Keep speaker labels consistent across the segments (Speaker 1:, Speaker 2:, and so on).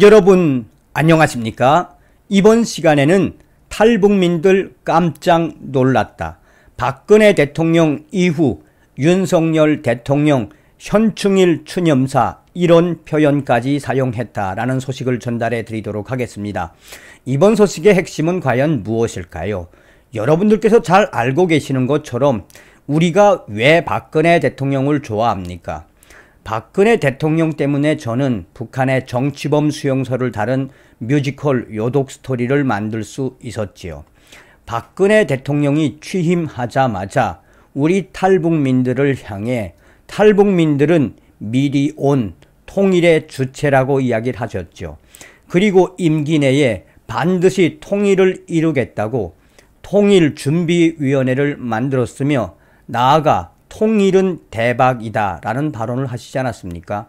Speaker 1: 여러분 안녕하십니까? 이번 시간에는 탈북민들 깜짝 놀랐다. 박근혜 대통령 이후 윤석열 대통령 현충일 추념사 이런 표현까지 사용했다라는 소식을 전달해 드리도록 하겠습니다. 이번 소식의 핵심은 과연 무엇일까요? 여러분들께서 잘 알고 계시는 것처럼 우리가 왜 박근혜 대통령을 좋아합니까? 박근혜 대통령 때문에 저는 북한의 정치범 수용소를 다룬 뮤지컬 요독 스토리를 만들 수 있었지요. 박근혜 대통령이 취임하자마자 우리 탈북민들을 향해 탈북민들은 미리 온 통일의 주체라고 이야기를 하셨죠. 그리고 임기 내에 반드시 통일을 이루겠다고 통일준비위원회를 만들었으며 나아가 통일은 대박이다 라는 발언을 하시지 않았습니까?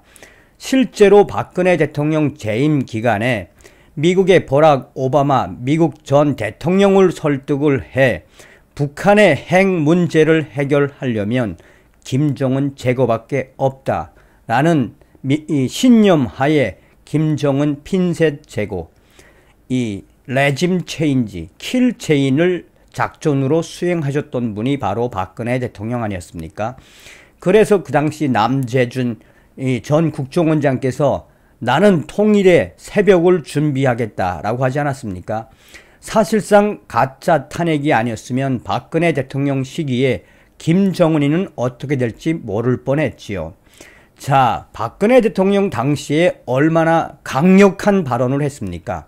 Speaker 1: 실제로 박근혜 대통령 재임 기간에 미국의 버락 오바마 미국 전 대통령을 설득을 해 북한의 핵 문제를 해결하려면 김정은 제거밖에 없다라는 신념 하에 김정은 핀셋 제고 이 레짐 체인지 킬 체인을 작전으로 수행하셨던 분이 바로 박근혜 대통령 아니었습니까? 그래서 그 당시 남재준 전 국정원장께서 나는 통일의 새벽을 준비하겠다라고 하지 않았습니까? 사실상 가짜 탄핵이 아니었으면 박근혜 대통령 시기에 김정은이는 어떻게 될지 모를 뻔했지요. 자, 박근혜 대통령 당시에 얼마나 강력한 발언을 했습니까?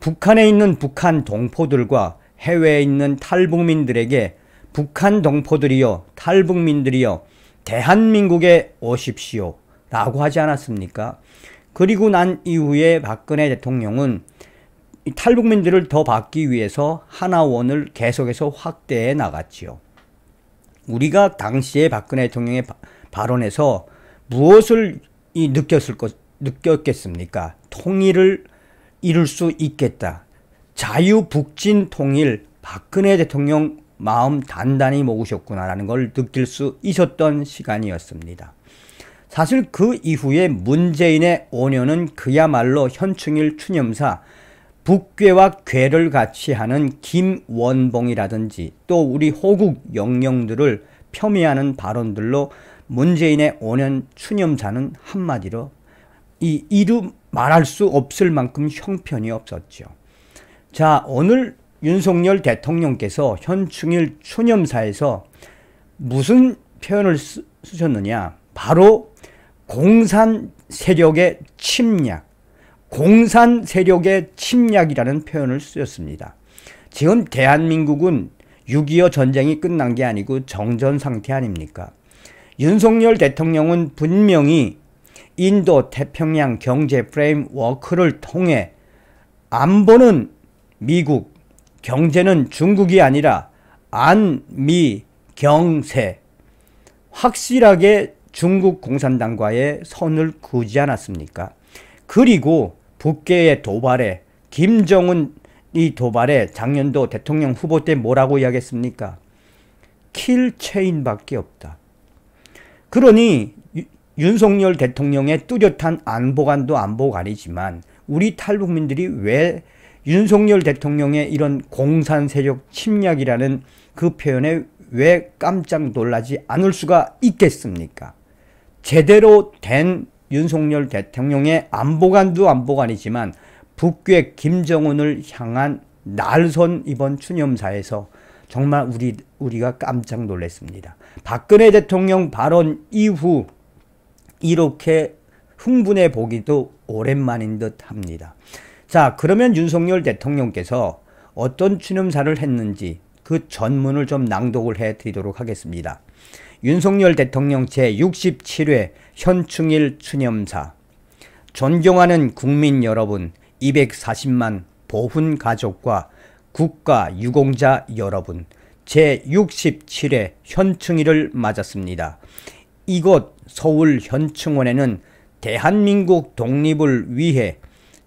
Speaker 1: 북한에 있는 북한 동포들과 해외에 있는 탈북민들에게 북한 동포들이여 탈북민들이여 대한민국에 오십시오 라고 하지 않았습니까? 그리고 난 이후에 박근혜 대통령은 탈북민들을 더 받기 위해서 하나원을 계속해서 확대해 나갔지요. 우리가 당시에 박근혜 대통령의 발언에서 무엇을 느꼈을 것, 느꼈겠습니까? 통일을 이룰 수 있겠다. 자유북진 통일 박근혜 대통령 마음 단단히 먹으셨구나라는 걸 느낄 수 있었던 시간이었습니다. 사실 그 이후에 문재인의 5년은 그야말로 현충일 추념사 북괴와 괴를 같이 하는 김원봉이라든지 또 우리 호국 영령들을 폄훼하는 발언들로 문재인의 5년 추념사는 한마디로 이 이루 말할 수 없을 만큼 형편이 없었죠. 자, 오늘 윤석열 대통령께서 현충일 추념사에서 무슨 표현을 쓰, 셨느냐 바로 공산 세력의 침략, 공산 세력의 침략이라는 표현을 쓰셨습니다 지금 대한민국은 6.25 전쟁이 끝난 게 아니고 정전 상태 아닙니까? 윤석열 대통령은 분명히 인도 태평양 경제 프레임워크를 통해 안보는 미국, 경제는 중국이 아니라 안미 경세 확실하게 중국 공산당과의 선을 그지 않았습니까? 그리고 북계의 도발에 김정은이 도발에 작년도 대통령 후보 때 뭐라고 이야기했습니까? 킬 체인밖에 없다. 그러니 윤석열 대통령의 뚜렷한 안보관도 안보관이지만 우리 탈북민들이 왜 윤석열 대통령의 이런 공산 세력 침략이라는 그 표현에 왜 깜짝 놀라지 않을 수가 있겠습니까? 제대로 된 윤석열 대통령의 안보관도 안보관이지만 북괴 김정은을 향한 날선 이번 추념사에서 정말 우리, 우리가 깜짝 놀랐습니다. 박근혜 대통령 발언 이후 이렇게 흥분해 보기도 오랜만인 듯 합니다. 자 그러면 윤석열 대통령께서 어떤 추념사를 했는지 그 전문을 좀 낭독을 해드리도록 하겠습니다. 윤석열 대통령 제67회 현충일 추념사 존경하는 국민 여러분 240만 보훈 가족과 국가 유공자 여러분 제67회 현충일을 맞았습니다. 이곳 서울 현충원에는 대한민국 독립을 위해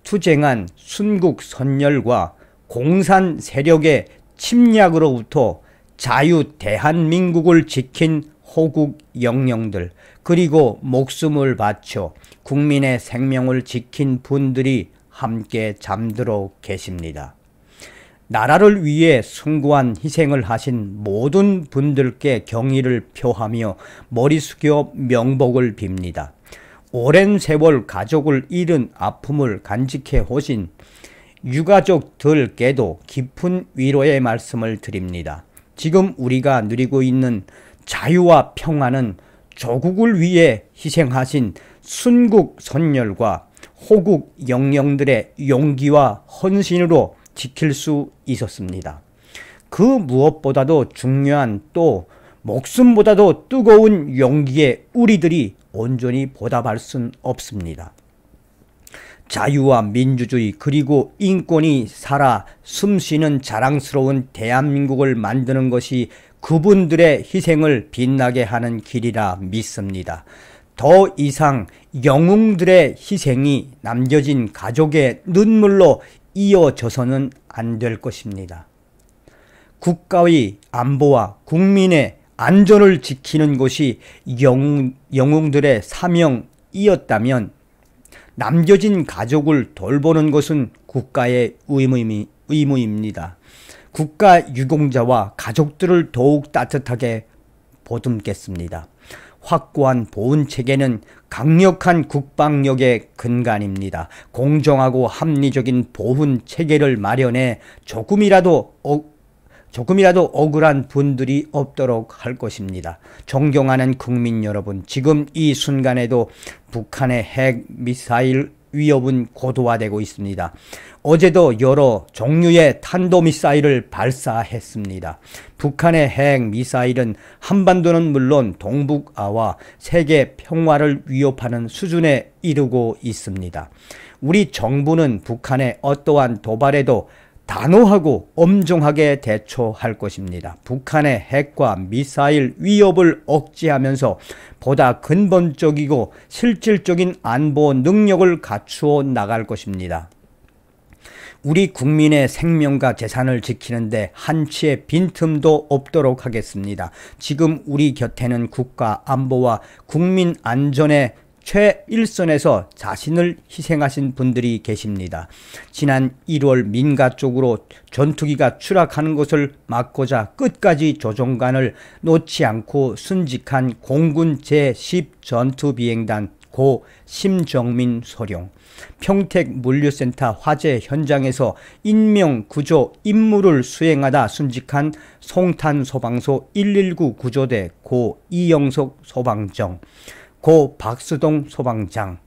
Speaker 1: 투쟁한 순국 선열과 공산 세력의 침략으로부터 자유 대한민국을 지킨 호국 영령들 그리고 목숨을 바쳐 국민의 생명을 지킨 분들이 함께 잠들어 계십니다. 나라를 위해 숭고한 희생을 하신 모든 분들께 경의를 표하며 머리 숙여 명복을 빕니다. 오랜 세월 가족을 잃은 아픔을 간직해 오신 유가족들께도 깊은 위로의 말씀을 드립니다. 지금 우리가 누리고 있는 자유와 평화는 조국을 위해 희생하신 순국 선열과 호국 영령들의 용기와 헌신으로 지킬 수 있었습니다. 그 무엇보다도 중요한 또 목숨보다도 뜨거운 용기에 우리들이 온전히 보답할 순 없습니다. 자유와 민주주의 그리고 인권이 살아 숨쉬는 자랑스러운 대한민국을 만드는 것이 그분들의 희생을 빛나게 하는 길이라 믿습니다. 더 이상 영웅들의 희생이 남겨진 가족의 눈물로 이어져서는 안 될 것입니다. 국가의 안보와 국민의 안전을 지키는 것이 영웅, 영웅들의 사명이었다면 남겨진 가족을 돌보는 것은 국가의 의무이, 의무입니다. 국가 유공자와 가족들을 더욱 따뜻하게 보듬겠습니다. 확고한 보훈 체계는 강력한 국방력의 근간입니다. 공정하고 합리적인 보훈 체계를 마련해 조금이라도 어, 조금이라도 억울한 분들이 없도록 할 것입니다. 존경하는 국민 여러분, 지금 이 순간에도 북한의 핵 미사일 위협은 고도화되고 있습니다. 어제도 여러 종류의 탄도미사일을 발사했습니다. 북한의 핵미사일은 한반도는 물론 동북아와 세계 평화를 위협하는 수준에 이르고 있습니다. 우리 정부는 북한의 어떠한 도발에도 단호하고 엄중하게 대처할 것입니다. 북한의 핵과 미사일 위협을 억제하면서 보다 근본적이고 실질적인 안보 능력을 갖추어 나갈 것입니다. 우리 국민의 생명과 재산을 지키는데 한치의 빈틈도 없도록 하겠습니다. 지금 우리 곁에는 국가 안보와 국민 안전에 최일선에서 자신을 희생하신 분들이 계십니다. 지난 1월 민가 쪽으로 전투기가 추락하는 것을 막고자 끝까지 조종관을 놓지 않고 순직한 공군 제10전투비행단 고 심정민 소령 평택 물류센터 화재 현장에서 인명구조 임무를 수행하다 순직한 송탄 소방소 119 구조대 고 이영석 소방정 고 박수동 소방장,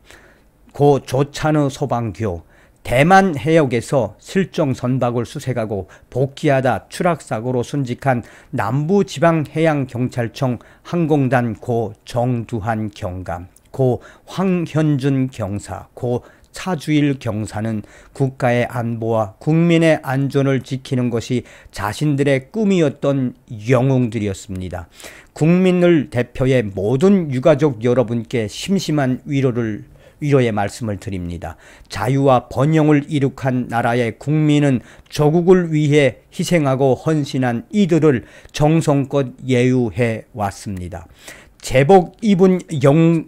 Speaker 1: 고 조찬우 소방교, 대만 해역에서 실종 선박을 수색하고 복귀하다 추락사고로 순직한 남부지방해양경찰청 항공단 고 정두한 경감, 고 황현준 경사, 고 사주일 경사는 국가의 안보와 국민의 안전을 지키는 것이 자신들의 꿈이었던 영웅들이었습니다. 국민을 대표해 모든 유가족 여러분께 심심한 위로를 위로의 말씀을 드립니다. 자유와 번영을 이룩한 나라의 국민은 조국을 위해 희생하고 헌신한 이들을 정성껏 예우해 왔습니다. 제복 입은 영,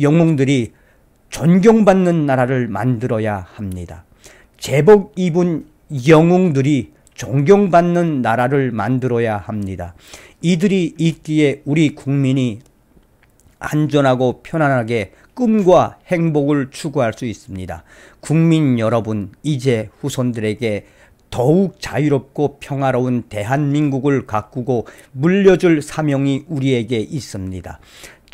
Speaker 1: 영웅들이 존경받는 나라를 만들어야 합니다. 제복 입은 영웅들이 존경받는 나라를 만들어야 합니다. 이들이 있기에 우리 국민이 안전하고 편안하게 꿈과 행복을 추구할 수 있습니다. 국민 여러분, 이제 후손들에게 더욱 자유롭고 평화로운 대한민국을 가꾸고 물려줄 사명이 우리에게 있습니다.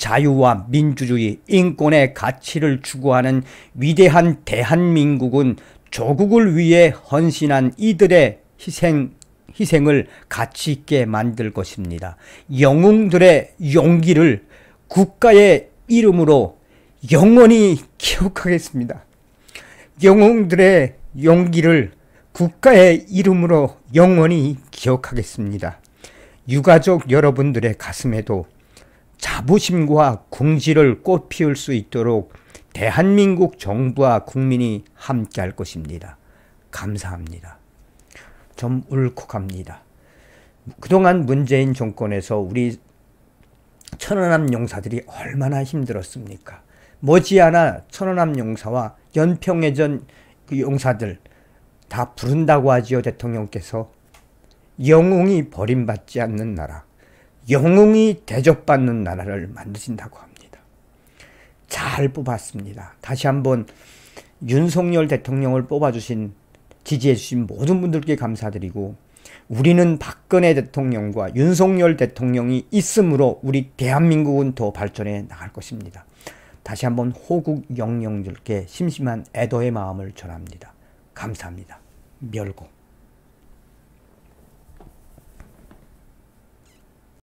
Speaker 1: 자유와 민주주의, 인권의 가치를 추구하는 위대한 대한민국은 조국을 위해 헌신한 이들의 희생, 희생을 가치 있게 만들 것입니다. 영웅들의 용기를 국가의 이름으로 영원히 기억하겠습니다. 영웅들의 용기를 국가의 이름으로 영원히 기억하겠습니다. 유가족 여러분들의 가슴에도 자부심과 궁지를 꽃피울 수 있도록 대한민국 정부와 국민이 함께할 것입니다. 감사합니다. 좀 울컥합니다. 그동안 문재인 정권에서 우리 천안함 용사들이 얼마나 힘들었습니까? 머지않아 천안함 용사와 연평해전 그 용사들 다 부른다고 하지요 대통령께서 영웅이 버림받지 않는 나라 영웅이 대접받는 나라를 만드신다고 합니다. 잘 뽑았습니다. 다시 한번 윤석열 대통령을 뽑아주신 지지해주신 모든 분들께 감사드리고 우리는 박근혜 대통령과 윤석열 대통령이 있으므로 우리 대한민국은 더 발전해 나갈 것입니다. 다시 한번 호국 영령들께 심심한 애도의 마음을 전합니다. 감사합니다. 멸공.